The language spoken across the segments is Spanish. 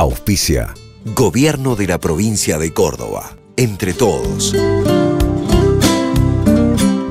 Auspicia. Gobierno de la provincia de Córdoba. Entre todos.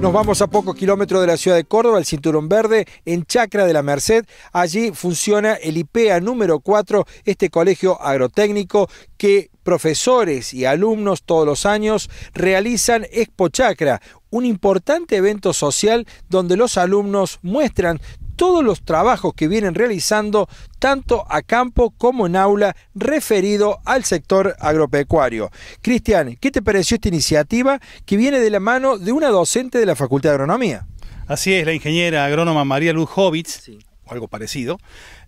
Nos vamos a pocos kilómetros de la ciudad de Córdoba, el Cinturón Verde, en Chacra de la Merced. Allí funciona el IPEA número 4, este colegio agrotécnico que profesores y alumnos todos los años realizan Expo Chacra, un importante evento social donde los alumnos muestran todos los trabajos que vienen realizando tanto a campo como en aula referido al sector agropecuario. Cristian, ¿qué te pareció esta iniciativa que viene de la mano de una docente de la Facultad de Agronomía? Así es, la ingeniera agrónoma María Luz Hobbits algo parecido,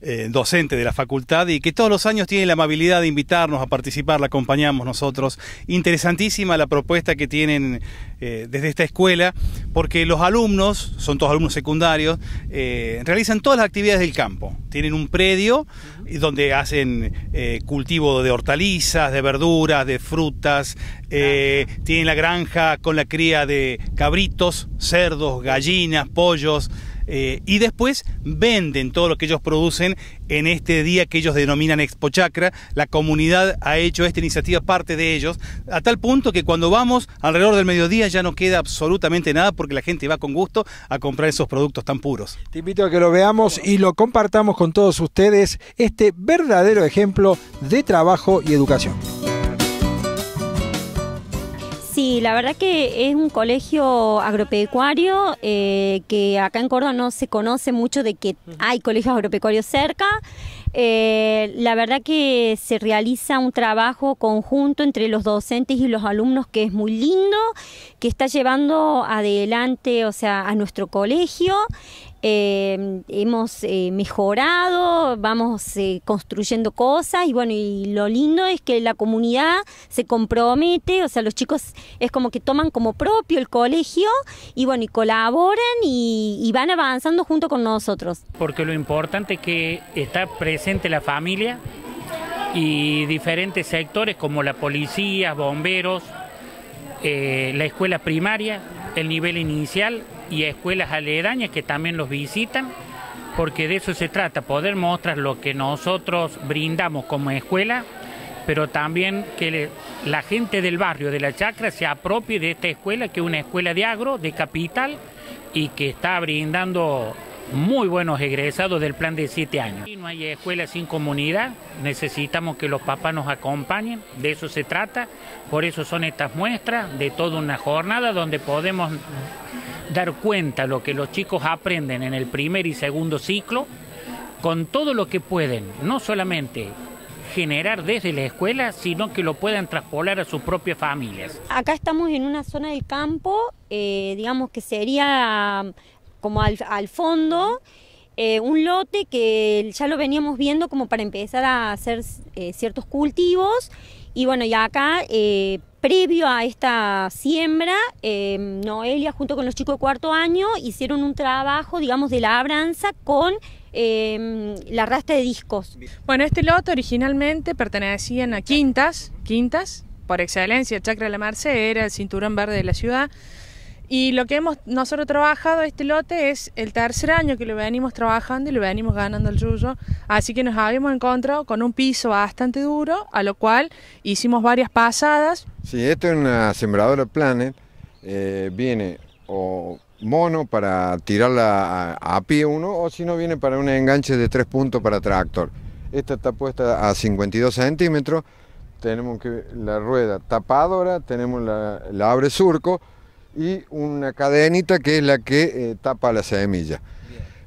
eh, docente de la facultad y que todos los años tiene la amabilidad de invitarnos a participar, la acompañamos nosotros. Interesantísima la propuesta que tienen eh, desde esta escuela, porque los alumnos, son todos alumnos secundarios, eh, realizan todas las actividades del campo. Tienen un predio donde hacen cultivo de hortalizas, de verduras, de frutas, tienen la granja con la cría de cabritos, cerdos, gallinas, pollos. Eh, y después venden todo lo que ellos producen en este día que ellos denominan Expo Chacra. La comunidad ha hecho esta iniciativa parte de ellos, a tal punto que cuando vamos alrededor del mediodía ya no queda absolutamente nada porque la gente va con gusto a comprar esos productos tan puros. Te invito a que lo veamos y lo compartamos con todos ustedes, este verdadero ejemplo de trabajo y educación. Sí, la verdad que es un colegio agropecuario eh, que acá en Córdoba no se conoce mucho de que hay colegios agropecuarios cerca. Eh, la verdad que se realiza un trabajo conjunto entre los docentes y los alumnos que es muy lindo, que está llevando adelante, o sea, a nuestro colegio. Em, hemos eh, mejorado, vamos eh, construyendo cosas y bueno, y lo lindo es que la comunidad se compromete, o sea, los chicos es como que toman como propio el colegio y bueno, y colaboran y, y van avanzando junto con nosotros. Porque lo importante es que está presente la familia y diferentes sectores como la policía, bomberos, eh, la escuela primaria, el nivel inicial y escuelas aledañas que también los visitan, porque de eso se trata, poder mostrar lo que nosotros brindamos como escuela, pero también que la gente del barrio de la Chacra se apropie de esta escuela, que es una escuela de agro, de capital, y que está brindando muy buenos egresados del plan de siete años. No hay escuela sin comunidad, necesitamos que los papás nos acompañen, de eso se trata, por eso son estas muestras de toda una jornada donde podemos dar cuenta lo que los chicos aprenden en el primer y segundo ciclo, con todo lo que pueden, no solamente generar desde la escuela, sino que lo puedan traspolar a sus propias familias. Acá estamos en una zona del campo, eh, digamos que sería como al, fondo, eh, un lote que ya lo veníamos viendo como para empezar a hacer eh, ciertos cultivos y bueno, ya acá Previo a esta siembra, em, Noelia junto con los chicos de cuarto año hicieron un trabajo, digamos, de labranza con em, la rasta de discos. Bueno, este lote originalmente pertenecían a quintas, quintas, por excelencia, Chacra de la Marce era el cinturón verde de la ciudad. Y lo que hemos nosotros trabajado este lote es el tercer año que lo venimos trabajando y lo venimos ganando el yuyo. Así que nos habíamos encontrado con un piso bastante duro, a lo cual hicimos varias pasadas. Sí, esto es una sembradora Planet. Eh, viene o mono para tirarla a, pie uno o si no viene para un enganche de tres puntos para tractor. Esta está puesta a 52 centímetros. Tenemos que la rueda tapadora, tenemos la abre surco y una cadenita que es la que eh, tapa la semilla.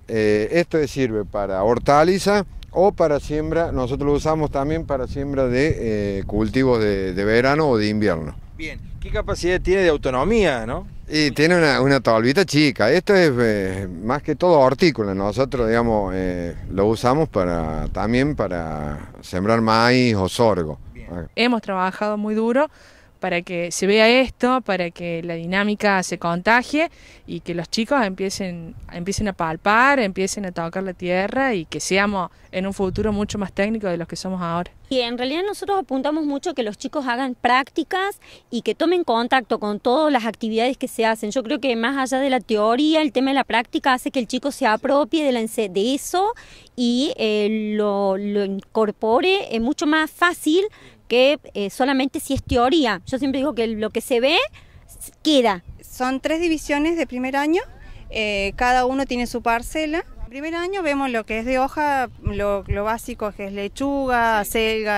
Eh, esto sirve para hortaliza o para siembra, nosotros lo usamos también para siembra de eh, cultivos de, verano o de invierno. Bien, ¿qué capacidad tiene de autonomía, no? Y tiene una, una chica, esto es más que todo hortícola, nosotros digamos lo usamos para, también para sembrar maíz o sorgo. Ah. Hemos trabajado muy duro para que se vea esto, para que la dinámica se contagie y que los chicos empiecen, empiecen a palpar, empiecen a tocar la tierra y que seamos en un futuro mucho más técnico de los que somos ahora. Y en realidad nosotros apuntamos mucho que los chicos hagan prácticas y que tomen contacto con todas las actividades que se hacen. Yo creo que más allá de la teoría, el tema de la práctica hace que el chico se apropie de, de eso y eh, lo, incorpore mucho más fácil que eh, solamente si es teoría. Yo siempre digo que lo que se ve queda. Son tres divisiones de primer año, eh, cada uno tiene su parcela. En primer año vemos lo que es de hoja, lo, básico que es lechuga,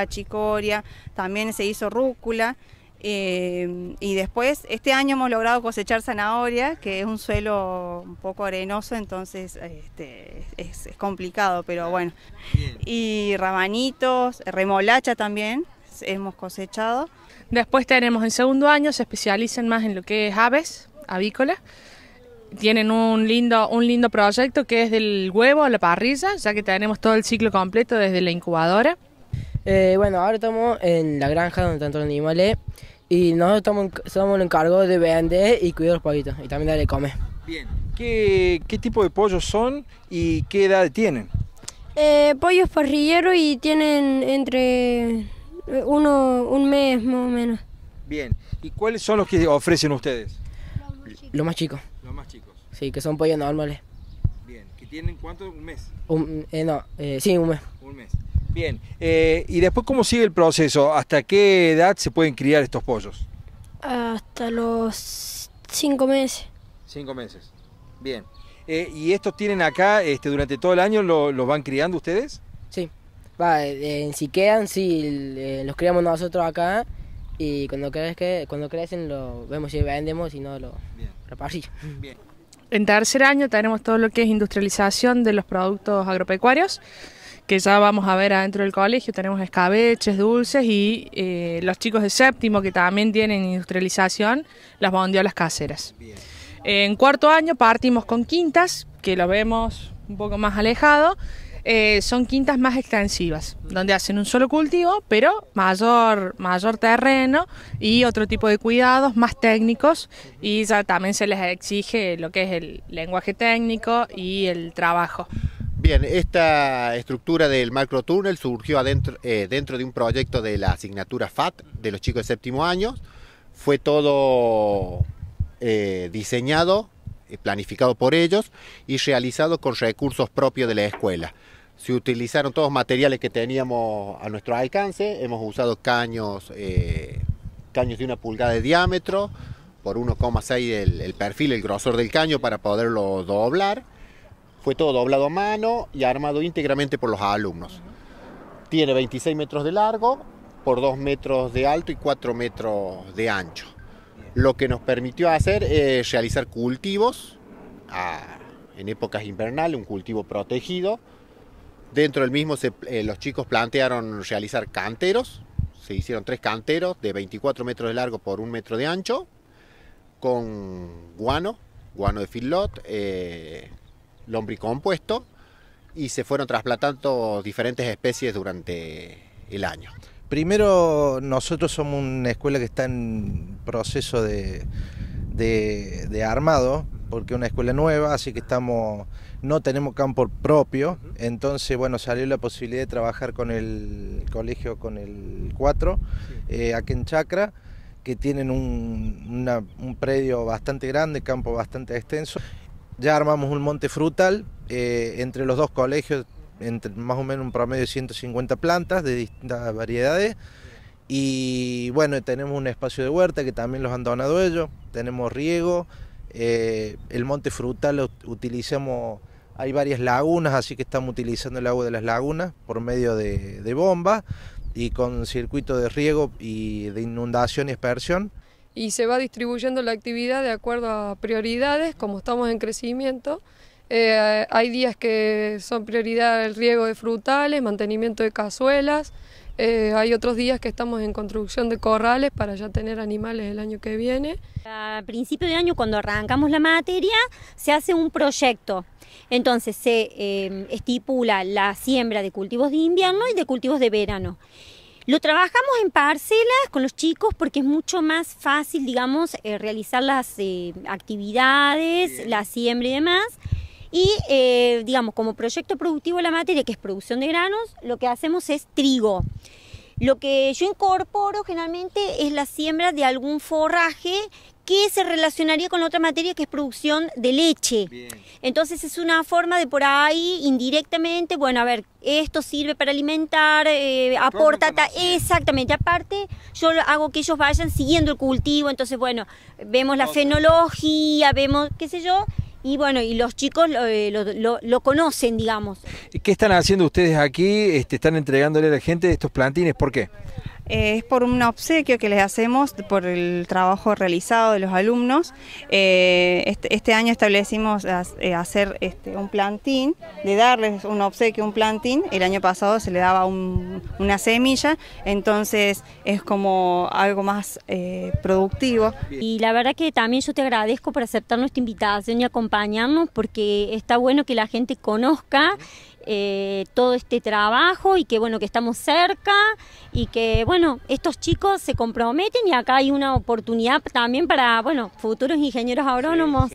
chicoria, también se hizo rúcula. Eh, y después, este año hemos logrado cosechar zanahoria, que es un suelo un poco arenoso, entonces este, es, complicado, pero ah. bueno. Y ramanitos, remolacha también, hemos cosechado. Después tenemos en segundo año, se especializan más en lo que es aves, avícolas. Tienen un lindo, un lindo proyecto que es del huevo a la parrilla, ya que tenemos todo el ciclo completo desde la incubadora. Eh, bueno, ahora estamos en la granja donde están los animales y nosotros somos, los encargados de vender y cuidar los pollitos y también darle comer. Bien, ¿Qué, ¿qué tipo de pollos son y qué edad tienen? Eh, pollos parrilleros y tienen entre uno, un mes más o menos. Bien, ¿y cuáles son los que ofrecen ustedes? Los más chicos. Los más chicos. Sí, que son pollos normales. Bien, ¿que tienen cuánto? ¿Un mes? Eh, no, eh, sí, un mes. Un mes. Bien, eh, ¿y después cómo sigue el proceso? ¿Hasta qué edad se pueden criar estos pollos? Hasta los cinco meses. Cinco meses, bien. ¿Y estos tienen acá, este, durante todo el año, los van criando ustedes? Eh, si quedan, sí, eh, los creamos nosotros acá. Y cuando, crees que, cuando crecen, lo vemos y vendemos y no lo repartimos. En tercer año tenemos todo lo que es industrialización de los productos agropecuarios, que ya vamos a ver adentro del colegio. Tenemos escabeches, dulces y eh, los chicos de séptimo que también tienen industrialización, las bondiolas caseras. En cuarto año partimos con quintas, que lo vemos un poco más alejado, eh, son quintas más extensivas, donde hacen un solo cultivo, pero mayor, terreno y otro tipo de cuidados más técnicos y ya también se les exige lo que es el lenguaje técnico y el trabajo. Bien, esta estructura del macro túnel surgió eh, dentro de un proyecto de la asignatura FAT de los chicos de séptimo año. Fue todo eh, diseñado, planificado por ellos y realizado con recursos propios de la escuela se utilizaron todos los materiales que teníamos a nuestro alcance, hemos usado caños, eh, caños de una pulgada de diámetro, por 1,6 el, perfil, el grosor del caño para poderlo doblar. Fue todo doblado a mano y armado íntegramente por los alumnos. Tiene 26 metros de largo, por 2 metros de alto y 4 metros de ancho. Lo que nos permitió hacer es realizar cultivos en épocas invernales, un cultivo protegido, Dentro del mismo eh, los chicos plantearon realizar canteros, se hicieron tres canteros de 24 metros de largo por un metro de ancho, con guano, guano de filot, eh, lombricompuesto, y se fueron trasplantando diferentes especies durante el año. Primero, nosotros somos una escuela que está en proceso de armado, porque es una escuela nueva, así que estamos, no tenemos campo propio, entonces bueno, salió la posibilidad de trabajar con el colegio, con el 4, eh, aquí en Chacra, que tienen un, predio bastante grande, campo bastante extenso. Ya armamos un monte frutal eh, entre los dos colegios, entre más o menos un promedio de 150 plantas de distintas variedades. Y bueno, tenemos un espacio de huerta que también los han donado ellos, tenemos riego, eh, el monte frutal utilizamos, hay varias lagunas, así que estamos utilizando el agua de las lagunas por medio de, bombas y con circuito de riego y de inundación y expersión. Y se va distribuyendo la actividad de acuerdo a prioridades, como estamos en crecimiento. Eh, hay días que son prioridad el riego de frutales, mantenimiento de cazuelas. Eh, hay otros días que estamos en construcción de corrales para ya tener animales el año que viene. A principio de año, cuando arrancamos la materia, se hace un proyecto. Entonces se eh, estipula la siembra de cultivos de invierno y de cultivos de verano. Lo trabajamos en parcelas con los chicos porque es mucho más fácil, digamos, realizar las actividades, la siembra y demás y, eh, digamos, como proyecto productivo de la materia, que es producción de granos, lo que hacemos es trigo. Lo que yo incorporo generalmente es la siembra de algún forraje que se relacionaría con la otra materia que es producción de leche. Entonces es una forma de por ahí indirectamente, bueno, a ver, esto sirve para alimentar, eh, aporta, exactamente, aparte yo hago que ellos vayan siguiendo el cultivo, entonces bueno, vemos la fenología, vemos, qué sé yo, y bueno, y los chicos lo, eh, conocen, digamos. ¿Qué están haciendo ustedes aquí? Este, ¿Están entregándole a la gente estos plantines? ¿Por qué? Eh, es por un obsequio que les hacemos por el trabajo realizado de los alumnos. Eh, este, este, año establecimos eh, hacer este, un plantín, de darles un obsequio, un plantín. El año pasado se le daba una semilla, entonces es como algo más productivo. Y la verdad que también yo te agradezco por aceptar nuestra invitación y acompañarnos porque está bueno que la gente conozca eh, todo este trabajo y que bueno, que estamos cerca y que bueno, estos chicos se comprometen y acá hay una oportunidad también para, bueno, futuros ingenieros agrónomos.